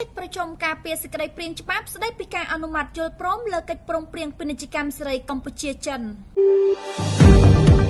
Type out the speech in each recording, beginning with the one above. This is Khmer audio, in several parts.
កិច្ចប្រជុំការពារសេចក្តីព្រាងច្បាប់ស្តីពីការអនុម័តយល់ព្រមលើកិច្ចព្រមព្រៀងពាណិជ្ជកម្មសេរីកម្ពុជាចិន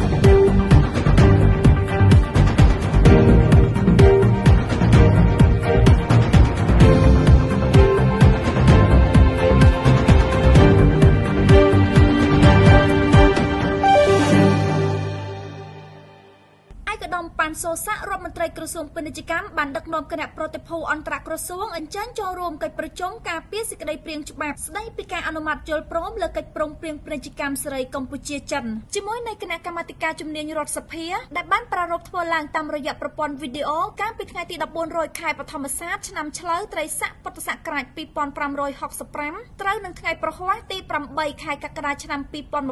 ប៉ាន់សូសារដ្ឋមន្ត្រីក្រសួងពាណិជ្ជកម្មបានដឹកនាំគណៈប្រតិភូអន្តរក្រសួងអញ្ជើញចូលរួមកិច្ចប្រជុំការពារសេចក្តីព្រៀងច្បាប់ស្តីពីការអនុម័តយល់ព្រមលើកិច្ចព្រមព្រៀងពាណិជ្ជកម្មសេរីកម្ពុជាចិនជាមួយនៃគណៈកម្មាធិការជំនាញរដ្ឋសភា ដែលបានប្រារព្ធធ្វើឡើងតាមរយៈប្រព័ន្ធវីដេអូកាលពីថ្ងៃទី14រោចខែបឋមសាទឆ្នាំឆ្លូវត្រីស័កពុទ្ធសករាជ2565ត្រូវនឹងថ្ងៃប្រហ័សទី8ខែកក្កដាឆ្នាំ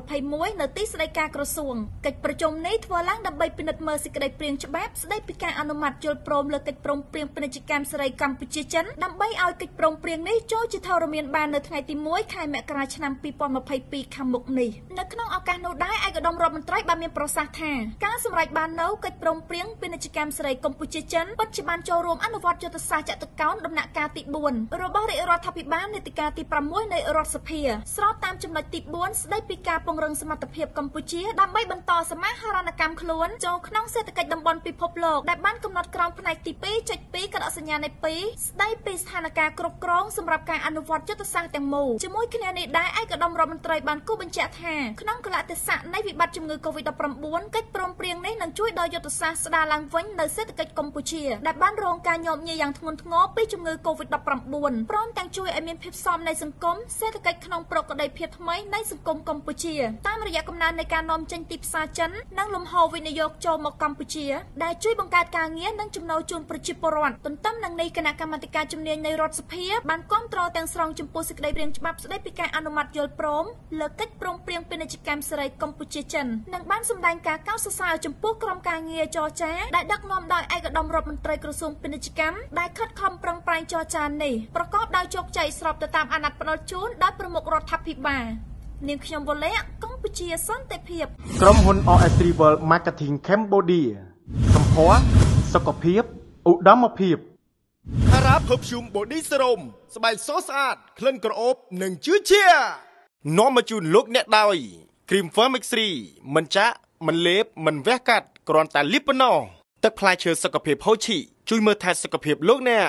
2021នៅទីស្តីការក្រសួងកិច្ចប្រជុំនេះធ្វើឡើងដើម្បីពិនិត្យមើលសេចក្តីព្រៀងច្បាប់ស្តីពីការអនុម័តជលព្រមលើកិច្ចព្រមព្រៀងពាណិជ្ជកម្មសេរីកម្ពុជាចិនដើម្បីឲ្យកិច្ចព្រមព្រៀងនេះចូលជាធរមានបាននៅថ្ងៃទី1ខែមករាឆ្នាំ2022ខាងមុខនេះនៅក្នុងឱកាសនោះដែរឯកឧត្តមរដ្ឋមន្ត្រីបានមានប្រសាសន៍ថាការសម្រេចបាននៅកិច្ចព្រមព្រៀងពាណិជ្ជកម្មសេរីកម្ពុជាចិនពិតជាបានចូលរួមអនុវត្តយុទ្ធសាស្ត្រចតុកោណដំណាក់កាលទី4របស់រាជរដ្ឋាភិបាលនីតិកាលទី6នៃរដ្ឋសភា ស្របតាមចំណុចទី4ស្តីពីការពង្រឹងសមត្ថភាពកម្ពុជាដើម្បីបន្តសមាហរណកម្មខ្លួនចូលក្នុងសេដ្ឋកិច្ចតំន់ពិភពលោកដែលបានកំណត់ក្រមផ្នែកទី2.2កដកសញ្ញានៃ2ស្ដីពីស្ថានភាពគ្រប់គ្រងសម្រាប់ការអនុវត្តយុទ្ធសាស្ត្រទាំងមូលជាមួយគ្នានេះដែរឯកឧត្តមរដ្ឋមន្ត្រីបានគូបញ្ជាក់ថាក្នុងកលៈទេសៈនៃវិបត្តិជំងឺ Covid-19 កិច្ចព្រមព្រៀងនេះនឹងជួយដល់យុទ្ធសាស្ត្រស្ដារឡើងវិញនៅសេដ្ឋកិច្ចកម្ពុជាដែលបានរងការញាប់ញីយ៉ាងធ្ងន់ធ្ងរពីជំងឺ Covid-19 ព្រមទាំងជួយឲ្យមានភាពសមនៃសង្គមសេដ្ឋកិច្ចក្នុងប្រកបដីភាពថ្មីនៃសង្គមកម្ពុជាតាមរយៈកំណើននៃការនាំចេញទីផ្សារចិននិងលំហូរវិនិយោគចូលមកកម្ពុជាដែលជួយបង្កើតការងារនិងចំណូលជូនប្រជាពលរដ្ឋទន្ទឹមនឹងនេះគណៈកម្មាធិការជំនាញនៃរដ្ឋសភាបានគ្រប់គ្រងទាំងស្រុងចំពោះសេចក្តីព្រាងច្បាប់ស្តីពីការអនុម័តយល់ព្រមលើកិច្ចព្រមព្រៀងពាណិជ្ជកម្មសេរីកម្ពុជាចិននិងបានសម្ដែងការកោតសរសើរចំពោះក្រុមការងារចរចាដែលដឹកនាំដោយឯកឧត្តមរដ្ឋមន្ត្រីក្រសួងពាណិជ្ជកម្មដែលខិតខំប្រឹងប្រែងចរចានេះប្រកបដោយជោគជ័យស្របទៅតាមអាណត្តិផ្ដល់ជូនដោយប្រមុខរដ្ឋាភិបាលនាងខ្ញុំវុលាកម្ពុជាសន្តិភាពក្រុមហ៊ុន OS Travel Marketing Cambodia សម្ផស្សសុខភាពឧត្តមភាព Hara Perfume Body Serum ស្បែកសស្អាតក្លិនក្រអូបនិងជឿជានាំមកជូនលោក អ្នកដោយ Cream Firmix 3មិនចាក់មិនលេបមិនវះកាត់គ្រាន់តែលាបប៉ុណ្ណោះទឹកផ្លែឈើសុខភាពហូជីជួយមើលថែសុខភាពលោកអ្នក